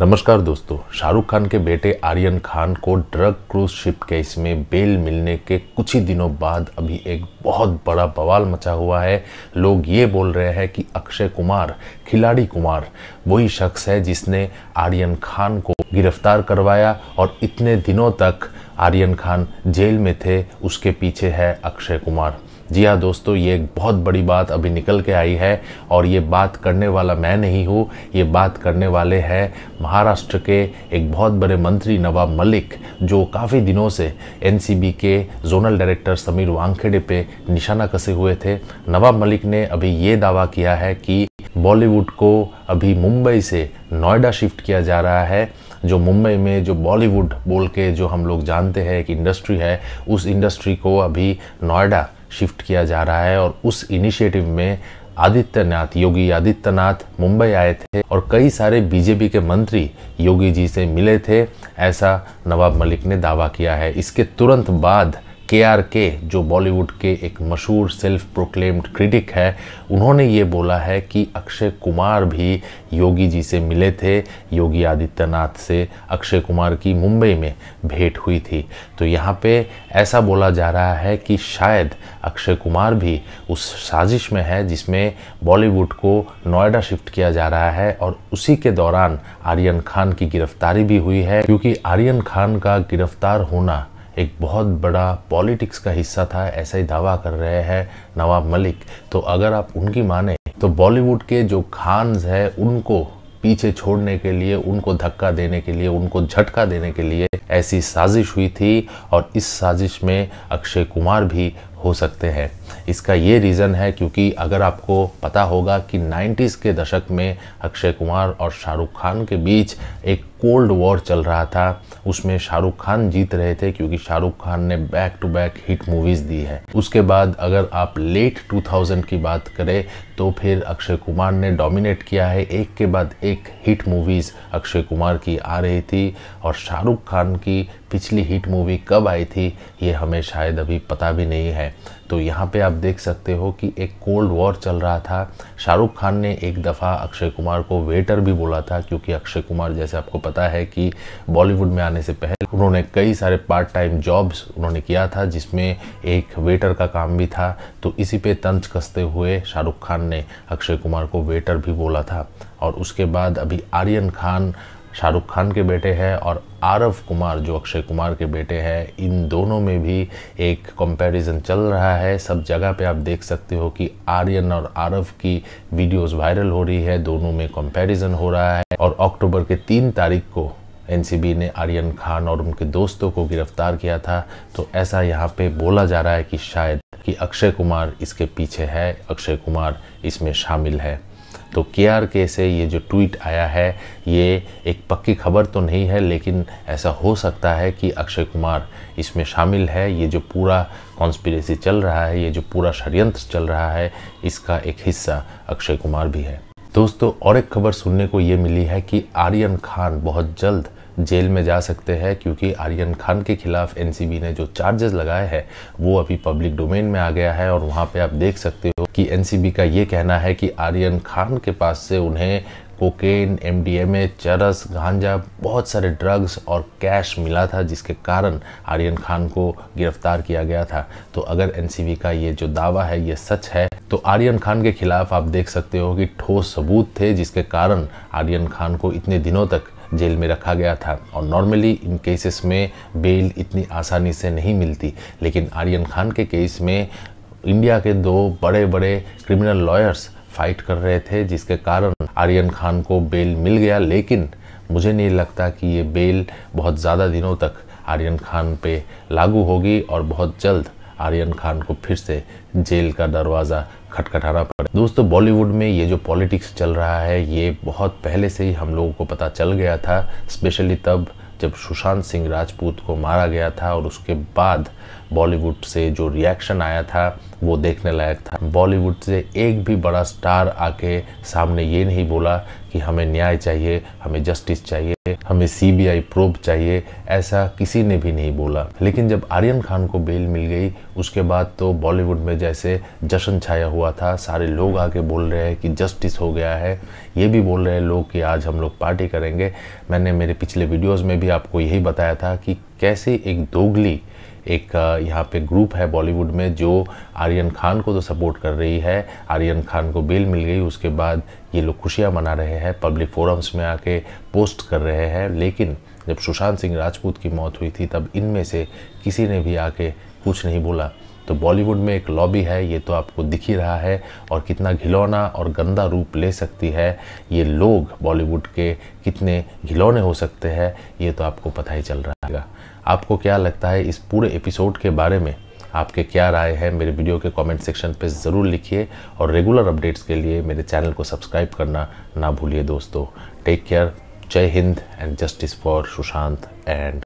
नमस्कार दोस्तों शाहरुख खान के बेटे आर्यन खान को ड्रग क्रूज शिप केस में बेल मिलने के कुछ ही दिनों बाद अभी एक बहुत बड़ा बवाल मचा हुआ है लोग ये बोल रहे हैं कि अक्षय कुमार खिलाड़ी कुमार वही शख्स है जिसने आर्यन खान को गिरफ्तार करवाया और इतने दिनों तक आर्यन खान जेल में थे उसके पीछे है अक्षय कुमार जी हाँ दोस्तों ये एक बहुत बड़ी बात अभी निकल के आई है और ये बात करने वाला मैं नहीं हूँ ये बात करने वाले हैं महाराष्ट्र के एक बहुत बड़े मंत्री नवाब मलिक जो काफ़ी दिनों से एन के जोनल डायरेक्टर समीर वांगखेड़े पे निशाना कसे हुए थे नवाब मलिक ने अभी ये दावा किया है कि बॉलीवुड को अभी मुंबई से नोएडा शिफ्ट किया जा रहा है जो मुंबई में जो बॉलीवुड बोल के जो हम लोग जानते हैं एक इंडस्ट्री है उस इंडस्ट्री को अभी नोएडा शिफ्ट किया जा रहा है और उस इनिशिएटिव में आदित्यनाथ योगी आदित्यनाथ मुंबई आए थे और कई सारे बीजेपी के मंत्री योगी जी से मिले थे ऐसा नवाब मलिक ने दावा किया है इसके तुरंत बाद के आर के जो बॉलीवुड के एक मशहूर सेल्फ प्रोक्लेम्ड क्रिटिक है उन्होंने ये बोला है कि अक्षय कुमार भी योगी जी से मिले थे योगी आदित्यनाथ से अक्षय कुमार की मुंबई में भेंट हुई थी तो यहाँ पे ऐसा बोला जा रहा है कि शायद अक्षय कुमार भी उस साजिश में है जिसमें बॉलीवुड को नोएडा शिफ्ट किया जा रहा है और उसी के दौरान आर्यन खान की गिरफ्तारी भी हुई है क्योंकि आर्यन खान का गिरफ्तार होना एक बहुत बड़ा पॉलिटिक्स का हिस्सा था ऐसा ही दावा कर रहे हैं नवाब मलिक तो अगर आप उनकी माने तो बॉलीवुड के जो खान्स हैं उनको पीछे छोड़ने के लिए उनको धक्का देने के लिए उनको झटका देने के लिए ऐसी साजिश हुई थी और इस साजिश में अक्षय कुमार भी हो सकते हैं इसका ये रीज़न है क्योंकि अगर आपको पता होगा कि 90s के दशक में अक्षय कुमार और शाहरुख खान के बीच एक कोल्ड वॉर चल रहा था उसमें शाहरुख खान जीत रहे थे क्योंकि शाहरुख खान ने back to back hit movies दी है उसके बाद अगर आप लेट 2000 की बात करें तो फिर अक्षय कुमार ने डोमिनेट किया है एक के बाद एक हिट मूवीज़ अक्षय कुमार की आ रही थी और शाहरुख खान की पिछली हिट मूवी कब आई थी ये हमें शायद अभी पता भी नहीं है तो यहाँ पे आप देख सकते हो कि एक कोल्ड वॉर चल रहा था शाहरुख खान ने एक दफ़ा अक्षय कुमार को वेटर भी बोला था क्योंकि अक्षय कुमार जैसे आपको पता है कि बॉलीवुड में आने से पहले उन्होंने कई सारे पार्ट टाइम जॉब्स उन्होंने किया था जिसमें एक वेटर का काम भी था तो इसी पे तंज कसते हुए शाहरुख खान ने अक्षय कुमार को वेटर भी बोला था और उसके बाद अभी आर्यन खान शाहरुख खान के बेटे हैं और आरफ कुमार जो अक्षय कुमार के बेटे हैं इन दोनों में भी एक कंपैरिजन चल रहा है सब जगह पे आप देख सकते हो कि आर्यन और आरफ की वीडियोस वायरल हो रही है दोनों में कंपैरिजन हो रहा है और अक्टूबर के तीन तारीख को एनसीबी ने आर्यन खान और उनके दोस्तों को गिरफ्तार किया था तो ऐसा यहाँ पे बोला जा रहा है कि शायद कि अक्षय कुमार इसके पीछे है अक्षय कुमार इसमें शामिल है तो के आर के से ये जो ट्वीट आया है ये एक पक्की खबर तो नहीं है लेकिन ऐसा हो सकता है कि अक्षय कुमार इसमें शामिल है ये जो पूरा कॉन्स्पिरेसी चल रहा है ये जो पूरा षडयंत्र चल रहा है इसका एक हिस्सा अक्षय कुमार भी है दोस्तों और एक खबर सुनने को ये मिली है कि आर्यन खान बहुत जल्द जेल में जा सकते हैं क्योंकि आर्यन खान के खिलाफ एनसीबी ने जो चार्जेस लगाए हैं वो अभी पब्लिक डोमेन में आ गया है और वहाँ पे आप देख सकते हो कि एनसीबी का ये कहना है कि आर्यन खान के पास से उन्हें कोकेन एमडीएमए चरस गांजा बहुत सारे ड्रग्स और कैश मिला था जिसके कारण आर्यन खान को गिरफ्तार किया गया था तो अगर एन का ये जो दावा है ये सच है तो आर्यन खान के खिलाफ आप देख सकते हो कि ठोस सबूत थे जिसके कारण आर्यन खान को इतने दिनों तक जेल में रखा गया था और नॉर्मली इन केसेस में बेल इतनी आसानी से नहीं मिलती लेकिन आर्यन खान के केस में इंडिया के दो बड़े बड़े क्रिमिनल लॉयर्स फाइट कर रहे थे जिसके कारण आर्यन खान को बेल मिल गया लेकिन मुझे नहीं लगता कि ये बेल बहुत ज़्यादा दिनों तक आर्यन खान पे लागू होगी और बहुत जल्द आर्यन खान को फिर से जेल का दरवाज़ा खटखटाना पड़े दोस्तों बॉलीवुड में ये जो पॉलिटिक्स चल रहा है ये बहुत पहले से ही हम लोगों को पता चल गया था स्पेशली तब जब सुशांत सिंह राजपूत को मारा गया था और उसके बाद बॉलीवुड से जो रिएक्शन आया था वो देखने लायक था बॉलीवुड से एक भी बड़ा स्टार आके सामने ये नहीं बोला कि हमें न्याय चाहिए हमें जस्टिस चाहिए हमें सीबीआई प्रोब चाहिए ऐसा किसी ने भी नहीं बोला लेकिन जब आर्यन खान को बेल मिल गई उसके बाद तो बॉलीवुड में जैसे जश्न छाया हुआ था सारे लोग आके बोल रहे हैं कि जस्टिस हो गया है ये भी बोल रहे हैं लोग कि आज हम लोग पार्टी करेंगे मैंने मेरे पिछले वीडियोज़ में भी आपको यही बताया था कि कैसे एक दोगली एक यहाँ पे ग्रुप है बॉलीवुड में जो आर्यन खान को तो सपोर्ट कर रही है आर्यन खान को बेल मिल गई उसके बाद ये लोग खुशियाँ मना रहे हैं पब्लिक फोरम्स में आके पोस्ट कर रहे हैं लेकिन जब सुशांत सिंह राजपूत की मौत हुई थी तब इनमें से किसी ने भी आके कुछ नहीं बोला तो बॉलीवुड में एक लॉबी है ये तो आपको दिख ही रहा है और कितना घिलौना और गंदा रूप ले सकती है ये लोग बॉलीवुड के कितने घिलौने हो सकते हैं ये तो आपको पता ही चल रहा है आपको क्या लगता है इस पूरे एपिसोड के बारे में आपके क्या राय है मेरे वीडियो के कमेंट सेक्शन पे ज़रूर लिखिए और रेगुलर अपडेट्स के लिए मेरे चैनल को सब्सक्राइब करना ना भूलिए दोस्तों take care Jai Hind and justice for Sushant and